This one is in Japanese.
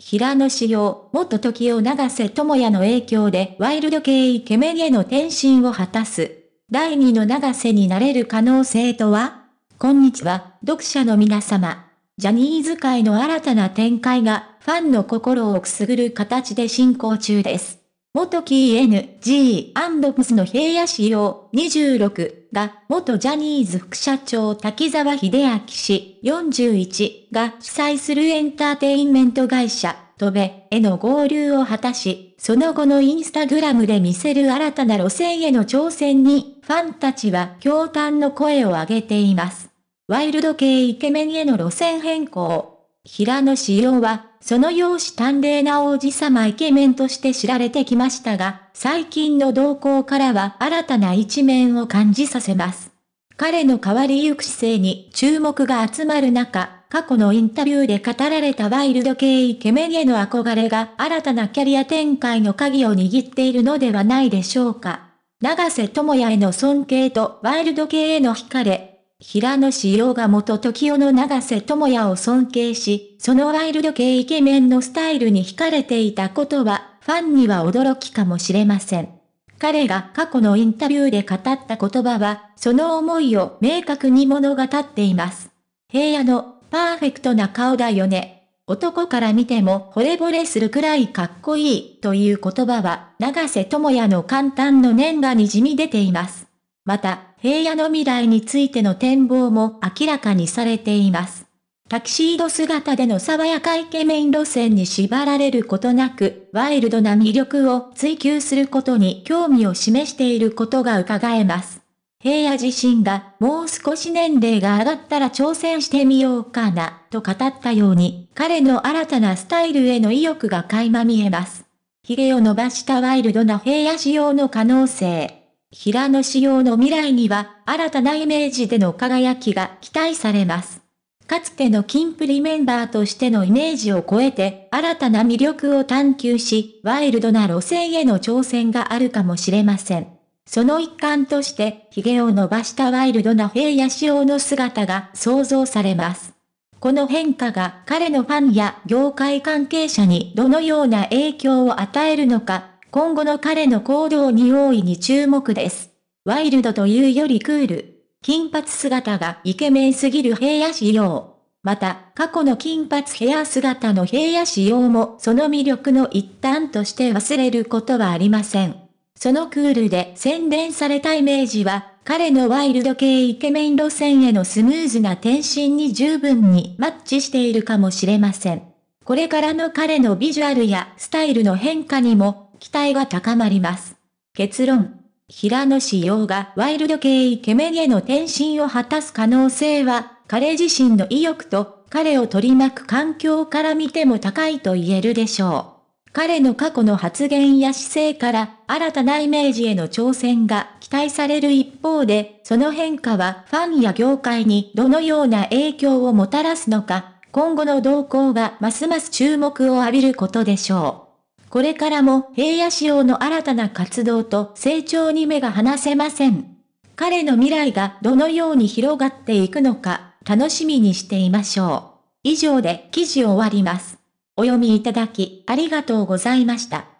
平野紫耀、元時を永瀬智也の影響でワイルド系イケメンへの転身を果たす。第2の永瀬になれる可能性とはこんにちは、読者の皆様。ジャニーズ界の新たな展開がファンの心をくすぐる形で進行中です。元 KNG&POS の平野仕様26が元ジャニーズ副社長滝沢秀明氏41が主催するエンターテインメント会社とべへの合流を果たし、その後のインスタグラムで見せる新たな路線への挑戦にファンたちは驚嘆の声を上げています。ワイルド系イケメンへの路線変更。平野紫耀は、その容姿端麗な王子様イケメンとして知られてきましたが、最近の動向からは新たな一面を感じさせます。彼の変わりゆく姿勢に注目が集まる中、過去のインタビューで語られたワイルド系イケメンへの憧れが新たなキャリア展開の鍵を握っているのではないでしょうか。長瀬智也への尊敬とワイルド系への惹かれ、平野紫耀が元時代の長瀬智也を尊敬し、そのワイルド系イケメンのスタイルに惹かれていたことは、ファンには驚きかもしれません。彼が過去のインタビューで語った言葉は、その思いを明確に物語っています。平野のパーフェクトな顔だよね。男から見ても惚れ惚れするくらいかっこいいという言葉は、長瀬智也の簡単の念がにじみ出ています。また、平野の未来についての展望も明らかにされています。タキシード姿での爽やかイケメン路線に縛られることなく、ワイルドな魅力を追求することに興味を示していることが伺えます。平野自身が、もう少し年齢が上がったら挑戦してみようかな、と語ったように、彼の新たなスタイルへの意欲が垣間見えます。髭を伸ばしたワイルドな平野仕様の可能性。平野仕様の未来には、新たなイメージでの輝きが期待されます。かつての金プリメンバーとしてのイメージを超えて、新たな魅力を探求し、ワイルドな路線への挑戦があるかもしれません。その一環として、髭を伸ばしたワイルドな平野仕様の姿が想像されます。この変化が彼のファンや業界関係者にどのような影響を与えるのか、今後の彼の行動に大いに注目です。ワイルドというよりクール。金髪姿がイケメンすぎる平野仕様。また、過去の金髪ヘア姿の平野仕様もその魅力の一端として忘れることはありません。そのクールで洗練されたイメージは、彼のワイルド系イケメン路線へのスムーズな転身に十分にマッチしているかもしれません。これからの彼のビジュアルやスタイルの変化にも期待が高まります。結論。平野紫耀がワイルド系イケメンへの転身を果たす可能性は、彼自身の意欲と、彼を取り巻く環境から見ても高いと言えるでしょう。彼の過去の発言や姿勢から、新たなイメージへの挑戦が期待される一方で、その変化はファンや業界にどのような影響をもたらすのか、今後の動向がますます注目を浴びることでしょう。これからも平野仕様の新たな活動と成長に目が離せません。彼の未来がどのように広がっていくのか、楽しみにしていましょう。以上で記事を終わります。お読みいただき、ありがとうございました。